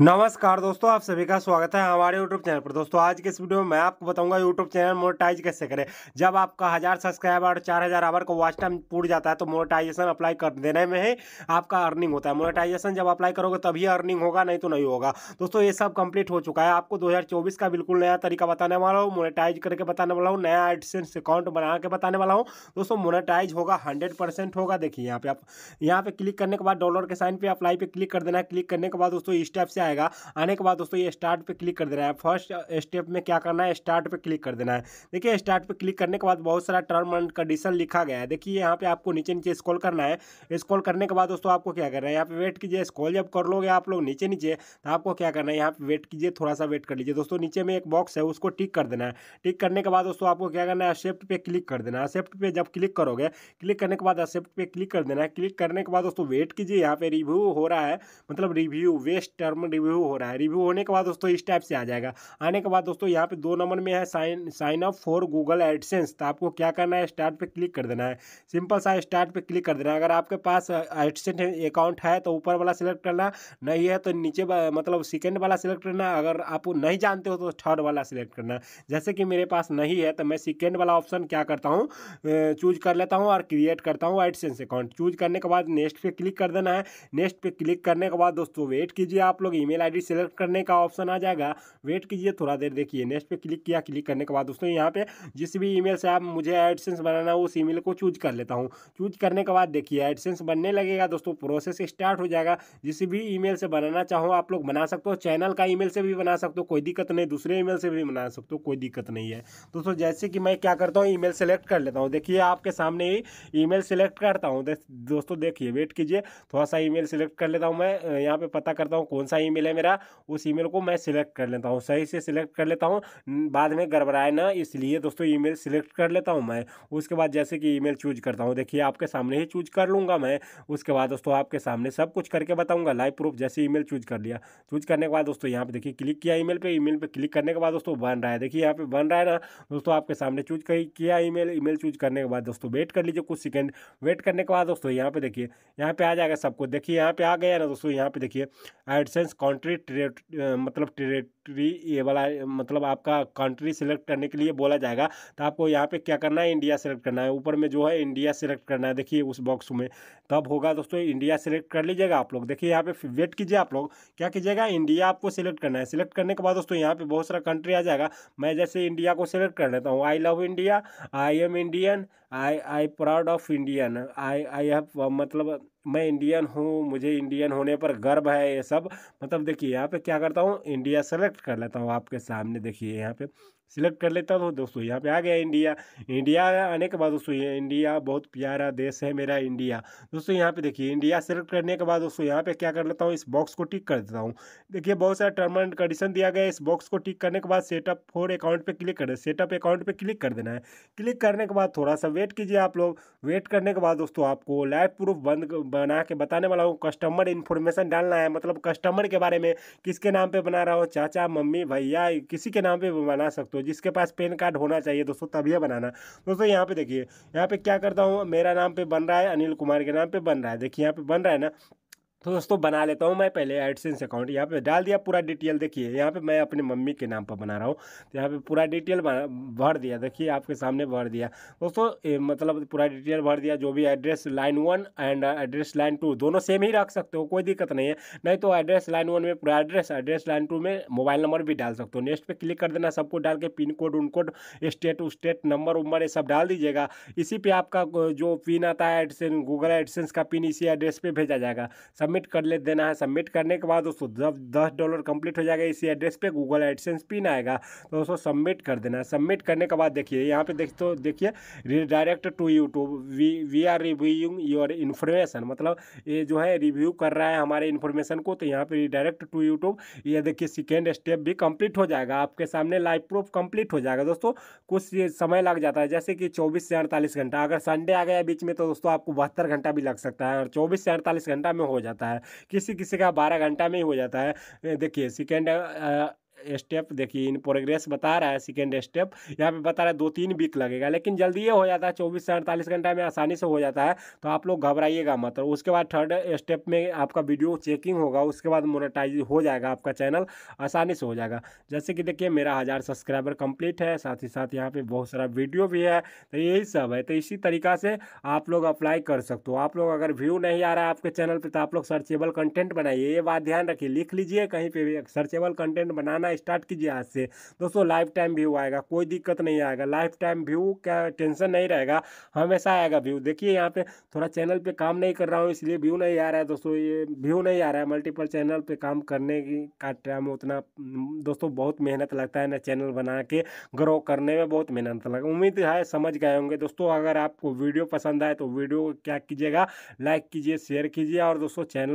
नमस्कार दोस्तों आप सभी का स्वागत है हमारे यूट्यूब चैनल पर दोस्तों आज के इस वीडियो में मैं आपको बताऊंगा यूट्यूब चैनल मोनेटाइज कैसे करें जब आपका हज़ार सब्सक्राइबर और चार हज़ार आवर का वॉच टाइम पूर जाता है तो मोनेटाइजेशन अप्लाई कर देने में ही आपका अर्निंग होता है मोनेटाइजेशन जब अप्लाई करोगे तभी अर्निंग होगा नहीं तो नहीं होगा दोस्तों ये सब कंप्लीट हो चुका है आपको दो का बिल्कुल नया तरीका बताने वाला हूँ मोनेटाइज करके बताने वाला हूँ नया एडसेंस अकाउंट बना के बताने वाला हूँ दोस्तों मोनेटाइज होगा हंड्रेड होगा देखिए यहाँ पे आप यहाँ पे क्लिक करने के बाद डॉलर के साइन पे अप्लाई पे क्लिक कर देना है क्लिक करने के बाद दोस्तों स्टेप से आएगा आने के बाद दोस्तों ये स्टार्ट पे क्लिक कर देना है फर्स्ट स्टेप में क्या करना है स्टार्ट पे क्लिक कर देना है देखिए स्टार्ट पे क्लिक करने के बाद बहुत सारा टर्म एंड कंडीशन लिखा गया है देखिए यहाँ पे आपको नीचे नीचे स्कॉल करना है स्कॉल करने के बाद दोस्तों आपको क्या करना है यहाँ पे वेट कीजिए स्कॉल जब कर लोगे आप लोग नीचे नीचे तो आपको क्या करना है यहाँ पे वेट कीजिए थोड़ा सा वेट कर लीजिए दोस्तों नीचे में एक बॉक्स है उसको टिक कर देना है टिक करने के बाद दोस्तों आपको क्या करना है एक्सेप्ट पे क्लिक कर देना है एक्सेप्ट पे जब क्लिक करोगे क्लिक करने के बाद एक्सेप्ट पे क्लिक कर देना है क्लिक करने के बाद दोस्तों वेट कीजिए यहाँ पे रिव्यू हो रहा है मतलब रिव्यू वेस्ट टर्म रिव्यू हो रहा है रिव्यू होने के बाद दोस्तों इस टाइप से आ जाएगा आने के बाद दोस्तों यहाँ पे दो नंबर में है sign sign up for Google AdSense तो आपको क्या करना है स्टार्ट पे क्लिक कर देना है सिंपल सा स्टार्ट पे क्लिक कर देना है अगर आपके पास एडसेंस अकाउंट है तो ऊपर वाला सिलेक्ट करना नहीं है तो नीचे मतलब सेकेंड वाला सिलेक्ट करना अगर आप नहीं जानते हो तो थर्ड वाला सिलेक्ट करना जैसे कि मेरे पास नहीं है तो मैं सेकेंड वाला ऑप्शन क्या करता हूँ चूज कर लेता हूँ और क्रिएट करता हूँ एडसेंस अकाउंट चूज करने के बाद नेक्स्ट पे क्लिक कर देना है नेक्स्ट पे क्लिक करने के बाद दोस्तों वेट कीजिए आप लोग ईमेल आईडी सेलेक्ट करने का ऑप्शन आ जाएगा वेट कीजिए थोड़ा देर देखिए नेक्स्ट पे क्लिक किया क्लिक करने के बाद दोस्तों यहाँ पे जिस भी ईमेल से आप मुझे एडसेंस बनाना है उस ईमेल को चूज कर लेता हूँ चूज करने के बाद देखिए एडसेंस बनने लगेगा दोस्तों प्रोसेस स्टार्ट हो जाएगा जिस भी ई से बनाना चाहो आप लोग बना सकते हो चैनल का ई से भी बना सकते हो कोई दिक्कत नहीं दूसरे ई से भी बना सकते हो कोई दिक्कत नहीं है दोस्तों जैसे कि मैं क्या करता हूँ ई सेलेक्ट कर लेता हूँ देखिए आपके सामने ही ई सेलेक्ट करता हूँ दोस्तों देखिए वेट कीजिए थोड़ा सा ई सेलेक्ट कर लेता हूँ मैं यहाँ पे पता करता हूँ कौन सा ई ईमेल है मेरा उस ईमेल को मैं सिलेक्ट कर लेता हूँ सही से सिलेक्ट कर लेता हूँ बाद में गड़बड़ाए ना इसलिए दोस्तों ईमेल सिलेक्ट कर लेता हूँ मैं उसके बाद जैसे कि ईमेल चूज करता हूँ देखिए आपके सामने ही चूज कर लूँगा मैं उसके बाद दोस्तों आपके सामने सब कुछ करके बताऊँगा लाइव प्रूफ जैसे ई चूज कर लिया चूज करने के बाद दोस्तों यहाँ पर देखिए क्लिक किया ई मेल पर ई क्लिक करने के बाद दोस्तों बन रहा है देखिए यहाँ पर बन रहा है ना दोस्तों आपके सामने चूज किया ई मेल ई चूज करने के बाद दोस्तों वेट कर लीजिए कुछ सेकेंड वेट करने के बाद दोस्तों यहाँ पर देखिए यहाँ पर आ जाएगा सब कुछ देखिए यहाँ पर आ गया ना दोस्तों यहाँ पर देखिए एडसेंस कंट्री मतलब टेरेटरी ये वाला मतलब आपका कंट्री सेलेक्ट करने के लिए बोला जाएगा तो आपको यहाँ पे क्या करना है इंडिया सेलेक्ट करना है ऊपर में जो है इंडिया सेलेक्ट करना है देखिए उस बॉक्स में तब होगा दोस्तों इंडिया सेलेक्ट कर लीजिएगा आप लोग देखिए यहाँ पे वेट कीजिए आप लोग क्या कीजिएगा इंडिया आपको सेलेक्ट करना है सिलेक्ट करने के बाद दोस्तों यहाँ पे बहुत सारा कंट्री आ जाएगा मैं जैसे इंडिया को सिलेक्ट कर लेता हूँ I love India I am Indian I I proud of Indian I I have मतलब मैं इंडियन हूँ मुझे इंडियन होने पर गर्व है ये सब मतलब देखिए यहाँ पे क्या करता हूँ इंडिया सेलेक्ट कर लेता हूँ आपके सामने देखिए यहाँ पे सिलेक्ट कर लेता हूँ दोस्तों यहाँ पे आ गया इंडिया इंडिया आने के बाद दोस्तों ये इंडिया बहुत प्यारा देश है मेरा इंडिया दोस्तों यहाँ पे देखिए इंडिया सेलेक्ट करने के बाद दोस्तों यहाँ पे क्या कर लेता हूँ इस बॉक्स को टिक कर देता हूँ देखिए बहुत सारा टर्म एंड कंडीशन दिया गया इस बॉक्स को टिक करने के बाद सेटअप फोर अकाउंट पर क्लिक कर सेटअप अकाउंट पर क्लिक कर देना है क्लिक करने के बाद थोड़ा सा वेट कीजिए आप लोग वेट करने के बाद दोस्तों आपको लाइव प्रूफ बंद बना के बताने वाला हूँ कस्टमर इन्फॉर्मेशन डालना है मतलब कस्टमर के बारे में किसके नाम पे बना रहा हो चाचा मम्मी भैया किसी के नाम पे बना सकते हो जिसके पास पेन कार्ड होना चाहिए दोस्तों तभी बनाना दोस्तों यहाँ पे देखिए यहाँ पे क्या करता हूँ मेरा नाम पे बन रहा है अनिल कुमार के नाम पे बन रहा है देखिए यहाँ पे बन रहा है ना तो दोस्तों बना लेता हूँ मैं पहले एडसेंस अकाउंट यहाँ पे डाल दिया पूरा डिटेल देखिए यहाँ पे मैं अपनी मम्मी के नाम पर बना रहा हूँ तो यहाँ पे पूरा डिटेल भर दिया देखिए आपके सामने भर दिया दोस्तों मतलब पूरा डिटेल भर दिया जो भी address line one and address line two दोनों सेम ही रख सकते हो कोई दिक्कत नहीं है नहीं तो एड्रेस लाइन वन में पूरा एड्रेस एड्रेस लाइन टू में मोबाइल नंबर भी डाल सकते हो नेक्स्ट पर क्लिक कर देना सबको डाल के पिन कोड उन कोड स्टेट स्टेट नंबर उम्बर ये सब डाल दीजिएगा इसी पे आपका जो पिन आता है एडसेंस गूगल एडसेंस का पिन इसी एड्रेस पर भेजा जाएगा सब सबमिट कर ले देना है सबमिट करने के बाद दोस्तों जब दस डॉलर कंप्लीट हो जाएगा इसी एड्रेस पे गूगल एडसेंस पिन आएगा तो दोस्तों सबमिट कर देना है सबमिट करने के बाद देखिए यहाँ पे देख तो देखिए redirect to YouTube we we are reviewing your information मतलब ये जो है रिव्यू कर रहा है हमारे इन्फॉर्मेशन को तो यहाँ पर रिडायरेक्ट टू यूट्यूब ये देखिए सेकेंड स्टेप भी कंप्लीट हो जाएगा आपके सामने लाइव प्रूफ कंप्लीट हो जाएगा दोस्तों कुछ समय लग जाता है जैसे कि चौबीस से अड़तालीस घंटा अगर संडे आ गया बीच में तो दोस्तों आपको बहत्तर घंटा भी लग सकता है और चौबीस से अड़तालीस घंटा में हो जाता है जाता है किसी किसी का बारह घंटा में ही हो जाता है देखिए सेकेंड स्टेप देखिए इन प्रोग्रेस बता रहा है सेकेंड स्टेप यहाँ पे बता रहा है दो तीन वीक लगेगा लेकिन जल्दी ये हो जाता है चौबीस से अड़तालीस घंटा में आसानी से हो जाता है तो आप लोग घबराइएगा मत और उसके बाद थर्ड स्टेप में आपका वीडियो चेकिंग होगा उसके बाद मोनेटाइज हो जाएगा आपका चैनल आसानी से हो जाएगा जैसे कि देखिए मेरा हज़ार सब्सक्राइबर कंप्लीट है साथ ही साथ यहाँ पर बहुत सारा वीडियो भी है तो यही सब है तो इसी तरीका से आप लोग अप्लाई कर सकते हो आप लोग अगर व्यू नहीं आ रहा है आपके चैनल पर तो आप लोग सर्चेबल कंटेंट बनाइए ये बात ध्यान रखिए लिख लीजिए कहीं पर भी सर्चेबल कंटेंट बनाना करना स्टार्ट कीजिए आज से दोस्तों लाइफ टाइम व्यू आएगा कोई दिक्कत नहीं आएगा लाइफ टाइम व्यू का टेंशन नहीं रहेगा हमेशा आएगा व्यू देखिए यहाँ पे थोड़ा चैनल पे काम नहीं कर रहा हूँ इसलिए व्यू नहीं आ रहा है दोस्तों ये व्यू नहीं आ रहा है मल्टीपल चैनल पर काम करने का टाइम उतना दोस्तों बहुत मेहनत लगता है ना चैनल बना के ग्रो करने में बहुत मेहनत लग उम्मीद है समझ गए होंगे दोस्तों अगर आपको वीडियो पसंद आए तो वीडियो क्या कीजिएगा लाइक कीजिए शेयर कीजिए और दोस्तों चैनल